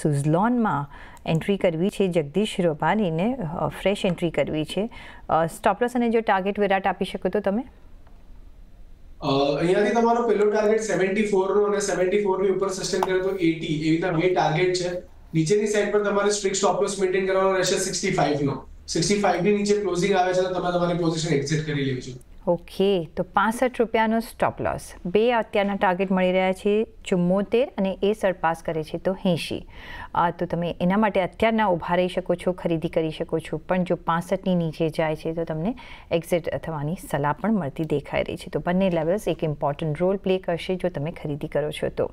સુઝલોનમાં entry કરવી છે Jagdish રૂપાણીને fresh entry કરવી છે સ્ટોપલોસ અને જો ટાર્ગેટ વિરાટ આપી શકો તો તમે અહીંયાથી તમારો પહેલો ટાર્ગેટ સેવન્ટી નો અને સેવન્ટી ની ઉપર સસ્ટેન કરે તો એટી એવી રીતના બે ટાર્ગેટ છે નીચેની સાઈડ પર તમારે સ્ટ્રિક્ટ સ્ટોપલોસ મેન્ટેન કરવાનો રહેશે સિક્સટી નો 65 ની નીચે ક્લોઝિંગ આવે છે તો તમે તમારી પોઝિશન એક્ઝિટ કરી લેજો ઓકે તો પાસઠ રૂપિયાનો સ્ટોપ લોસ બે અત્યારના ટાર્ગેટ મળી રહ્યા છે ચુમ્મોતેર અને એ સરપાસ કરે છે તો એંશી તો તમે એના માટે અત્યારના ઊભા રહી શકો છો ખરીદી કરી શકો છો પણ જો પાસઠની નીચે જાય છે તો તમને એક્ઝિટ થવાની સલાહ પણ મળતી દેખાઈ રહી છે તો બંને લેવલ્સ એક ઇમ્પોર્ટન્ટ રોલ પ્લે કરશે જો તમે ખરીદી કરો છો તો